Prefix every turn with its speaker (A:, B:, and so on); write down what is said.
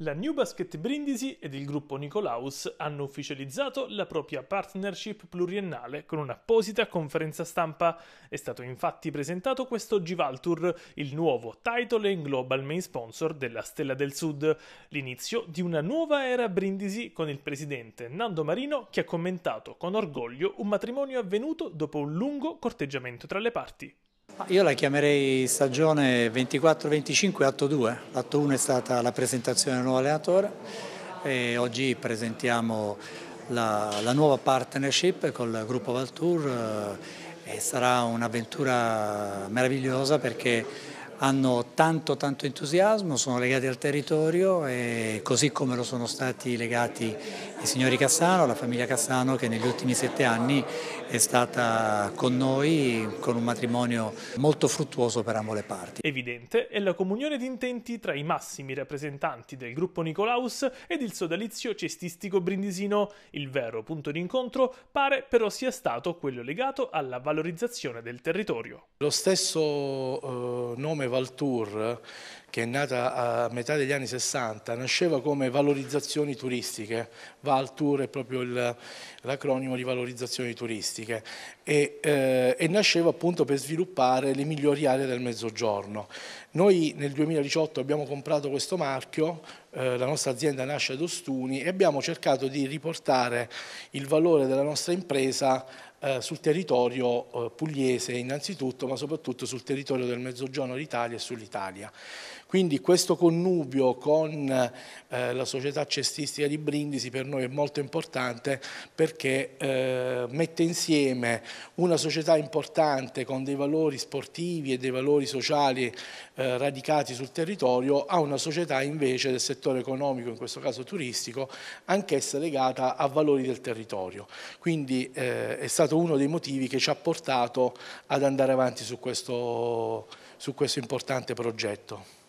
A: La New Basket Brindisi ed il gruppo Nicolaus hanno ufficializzato la propria partnership pluriennale con un'apposita conferenza stampa. È stato infatti presentato questo Gival il nuovo title and global main sponsor della Stella del Sud, l'inizio di una nuova era Brindisi con il presidente Nando Marino che ha commentato con orgoglio un matrimonio avvenuto dopo un lungo corteggiamento tra le parti.
B: Io la chiamerei stagione 24-25 atto 2, l'atto 1 è stata la presentazione del nuovo allenatore e oggi presentiamo la, la nuova partnership col gruppo Valtour eh, e sarà un'avventura meravigliosa perché hanno tanto tanto entusiasmo, sono legati al territorio e così come lo sono stati legati i signori Cassano, la famiglia Cassano che negli ultimi sette anni è stata con noi con un matrimonio molto fruttuoso per ambo le parti.
A: Evidente è la comunione di intenti tra i massimi rappresentanti del gruppo Nicolaus ed il sodalizio cestistico brindisino. Il vero punto d'incontro pare però sia stato quello legato alla valorizzazione del territorio.
C: Lo stesso eh, nome come Valtour, che è nata a metà degli anni 60, nasceva come valorizzazioni turistiche, Valtour è proprio l'acronimo di valorizzazioni turistiche, e, eh, e, nasceva appunto per sviluppare le migliori aree del mezzogiorno. Noi nel 2018 abbiamo comprato questo marchio, eh, la nostra azienda nasce ad Ostuni e abbiamo cercato di riportare il valore della nostra impresa eh, sul territorio eh, pugliese innanzitutto, ma soprattutto sul territorio del Mezzogiorno d'Italia e sull'Italia. Quindi questo connubio con eh, la società cestistica di Brindisi per noi è molto importante perché eh, mette insieme una società importante con dei valori sportivi e dei valori sociali eh, radicati sul territorio a una società invece del settore economico, in questo caso turistico, anch'essa legata a valori del territorio. Quindi eh, è stato stato uno dei motivi che ci ha portato ad andare avanti su questo, su questo importante progetto.